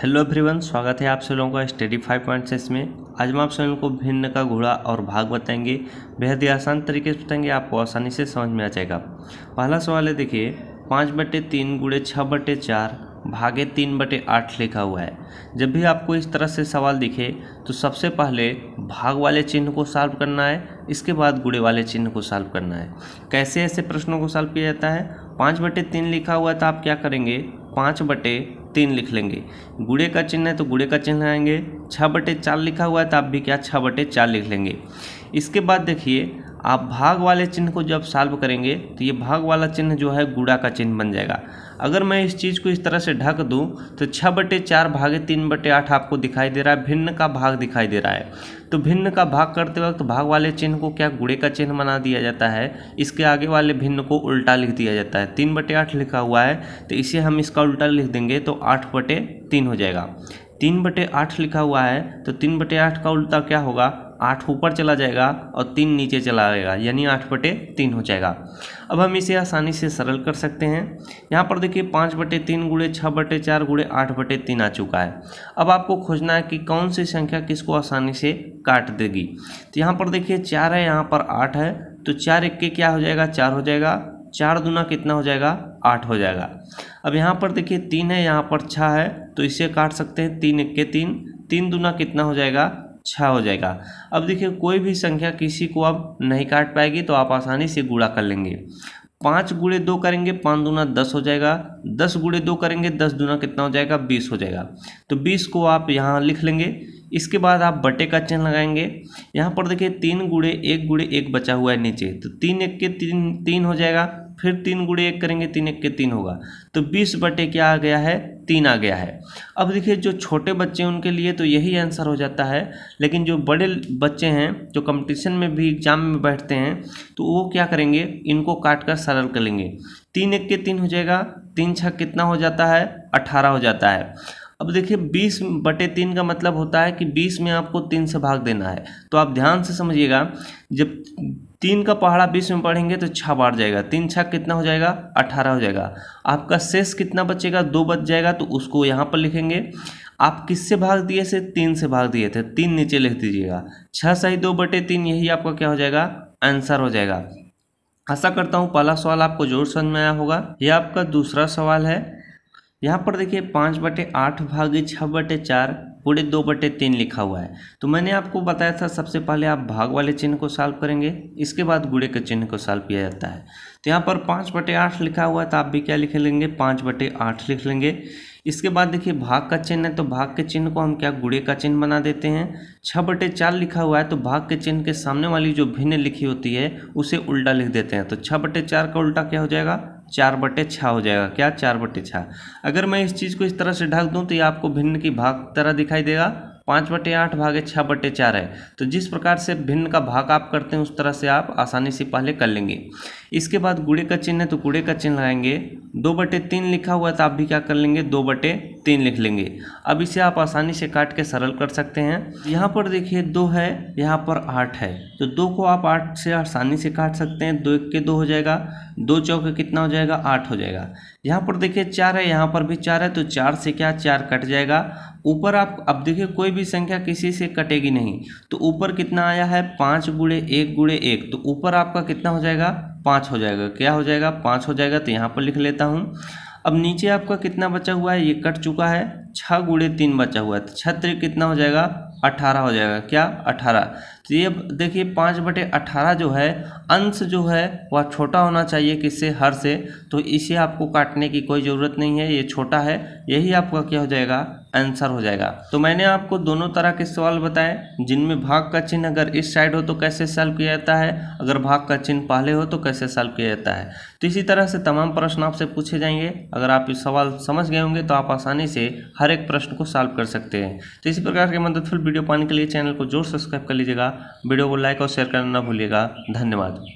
hello everyone स्वागत है आप सब लोगों का स्टडी फाइव पॉइंट सिक्स में आज हम आप सभी लोगों को भिन्न का घोड़ा और भाग बताएंगे बेहद ही आसान तरीके से बताएंगे आपको आसानी से समझ में आ जाएगा पहला सवाल है देखिए पाँच बटे तीन गुड़े छः बटे चार भागे तीन बटे आठ लिखा हुआ है जब भी आपको इस तरह से सवाल दिखे तो सबसे पहले भाग वाले चिन्ह को सॉल्व करना है इसके बाद गुड़े वाले चिन्ह को सॉल्व करना है कैसे ऐसे प्रश्नों को सॉल्व किया जाता है पाँच बटे तीन लिखा हुआ है तो आप क्या करेंगे पाँच बटे तीन लिख लेंगे गुड़े का चिन्ह है तो गुड़े का चिन्ह आएंगे छः बटे चार लिखा हुआ है तो आप भी क्या छः बटे चार लिख लेंगे इसके बाद देखिए आप भाग वाले चिन्ह को जब साल्व करेंगे तो ये भाग वाला चिन्ह जो है गुड़ा का चिन्ह बन जाएगा अगर मैं इस चीज़ को इस तरह से ढक दूं तो छः बटे चार भागे तीन बटे आठ आपको दिखाई दे रहा है भिन्न का भाग दिखाई दे रहा है तो भिन्न का भाग करते वक्त भाग वाले चिन्ह को क्या गुड़े का चिन्ह बना दिया जाता है इसके आगे वाले भिन्न को उल्टा लिख दिया जाता है तीन बटे आठ लिखा हुआ है तो इसे हम इसका उल्टा लिख देंगे तो आठ बटे तीन हो जाएगा तीन बटे आठ लिखा हुआ है तो तीन बटे आठ का उल्टा क्या होगा आठ ऊपर चला जाएगा और तीन नीचे चला जाएगा यानी आठ बटे तीन हो जाएगा अब हम इसे आसानी से सरल कर सकते हैं यहाँ पर देखिए पाँच बटे तीन गुड़े छः बटे चार गुड़े आठ बटे तीन आ चुका है अब आपको खोजना है कि कौन सी संख्या किसको आसानी से काट देगी तो यहाँ पर देखिए चार है यहाँ पर आठ है तो चार एक के क्या हो जाएगा चार हो जाएगा चार दुना कितना हो जाएगा आठ हो जाएगा अब यहाँ पर देखिए तीन है यहाँ पर छः है तो इसे काट सकते हैं तीन इक्के तीन तीन दुना कितना हो जाएगा छः अच्छा हो जाएगा अब देखिए कोई भी संख्या किसी को अब नहीं काट पाएगी तो आप आसानी से गुड़ा कर लेंगे पाँच गुड़े दो करेंगे पाँच दूना दस हो जाएगा दस गुड़े दो करेंगे दस दूना कितना हो जाएगा बीस हो जाएगा तो बीस को आप यहाँ लिख लेंगे इसके बाद आप बटे का चिन्ह लगाएंगे यहाँ पर देखिए तीन गुड़े एक गुड़े एक बचा हुआ है नीचे तो तीन एक के तीन तीन हो जाएगा फिर तीन गुड़े एक करेंगे तीन एक के तीन होगा तो बीस बटे क्या आ गया है तीन आ गया है अब देखिए जो छोटे बच्चे हैं उनके लिए तो यही आंसर हो जाता है लेकिन जो बड़े बच्चे हैं जो कंपटीशन में भी एग्ज़ाम में बैठते हैं तो वो क्या करेंगे इनको काट कर सरल कर लेंगे तीन एक के तीन हो जाएगा तीन छः कितना हो जाता है अट्ठारह हो जाता है अब देखिए बीस बटे तीन का मतलब होता है कि बीस में आपको तीन से भाग देना है तो आप ध्यान से समझिएगा जब तीन का पहाड़ा बीस में पढ़ेंगे तो छः बाढ़ जाएगा तीन छः कितना हो जाएगा अठारह हो जाएगा आपका शेष कितना बचेगा दो बच जाएगा तो उसको यहाँ पर लिखेंगे आप किससे भाग दिए से तीन से भाग दिए थे तीन नीचे लिख दीजिएगा छः सही दो बटे तीन यही आपका क्या हो जाएगा आंसर हो जाएगा आशा करता हूँ पहला सवाल आपको जोर समझ में आया होगा यह आपका दूसरा सवाल है यहाँ पर देखिए पाँच बटे आठ भागे छः बटे चार पूरे दो बटे तीन लिखा हुआ है तो मैंने आपको बताया था सबसे पहले आप भाग वाले चिन्ह को सॉल्व करेंगे इसके बाद गुड़े के चिन्ह को सॉल्व किया जाता है तो यहाँ पर पाँच बटे आठ लिखा हुआ है तो आप भी क्या लिख लेंगे पाँच बटे आठ लिख लेंगे इसके बाद देखिए भाग का चिन्ह है तो भाग के चिन्ह को हम क्या गुड़े का चिन्ह बना देते हैं छः बटे चार लिखा हुआ है तो भाग के चिन्ह के सामने वाली जो भिन्न लिखी होती है उसे उल्टा लिख देते हैं तो छः बटे चार का उल्टा क्या हो जाएगा चार बटे छः हो जाएगा क्या चार बटे छः अगर मैं इस चीज़ को इस तरह से ढक दूँ तो ये आपको भिन्न की भाग तरह दिखाई देगा पाँच बटे आठ भागे छः बटे चार है तो जिस प्रकार से भिन्न का भाग आप करते हैं उस तरह से आप आसानी से पहले कर लेंगे इसके बाद गुड़े का चिन्ह है तो गुड़े का चिन्ह लगाएंगे दो बटे तीन लिखा हुआ है तो आप भी क्या कर लेंगे दो बटे तीन लिख लेंगे अब इसे आप आसानी से काट के सरल कर सकते हैं यहाँ पर देखिए दो है यहाँ पर आठ है तो दो को आप आठ से आसानी से काट सकते हैं दो एक के दो हो जाएगा दो चौके कितना हो जाएगा आठ हो जाएगा यहाँ पर देखिए चार है यहाँ पर भी चार है तो चार से क्या चार कट जाएगा ऊपर आप अब देखिए कोई भी संख्या किसी से कटेगी नहीं तो ऊपर कितना आया है पाँच गुड़े एक गुड़े एक तो ऊपर आपका कितना हो जाएगा पाँच हो जाएगा क्या हो जाएगा पाँच हो जाएगा तो यहाँ पर लिख लेता हूँ अब नीचे आपका कितना बचा हुआ है ये कट चुका है छः गुड़े तीन बचा हुआ है तो छत्र कितना हो जाएगा अठारह हो जाएगा क्या अठारह तो ये देखिए पाँच बटे अट्ठारह जो है अंश जो है वह छोटा होना चाहिए किससे हर से तो इसे आपको काटने की कोई ज़रूरत नहीं है ये छोटा है यही आपका क्या हो जाएगा आंसर हो जाएगा तो मैंने आपको दोनों तरह के सवाल बताए जिनमें भाग का चिन्ह अगर इस साइड हो तो कैसे सॉल्व किया जाता है अगर भाग का चिन्ह पहले हो तो कैसे सॉल्व किया जाता है तो इसी तरह से तमाम प्रश्न आपसे पूछे जाएंगे अगर आप इस सवाल समझ गए होंगे तो आप आसानी से हर एक प्रश्न को सॉल्व कर सकते हैं तो इसी प्रकार के मददफुल वीडियो पाने के लिए चैनल को जोर सब्सक्राइब कर लीजिएगा वीडियो को लाइक और शेयर करना ना भूलिएगा धन्यवाद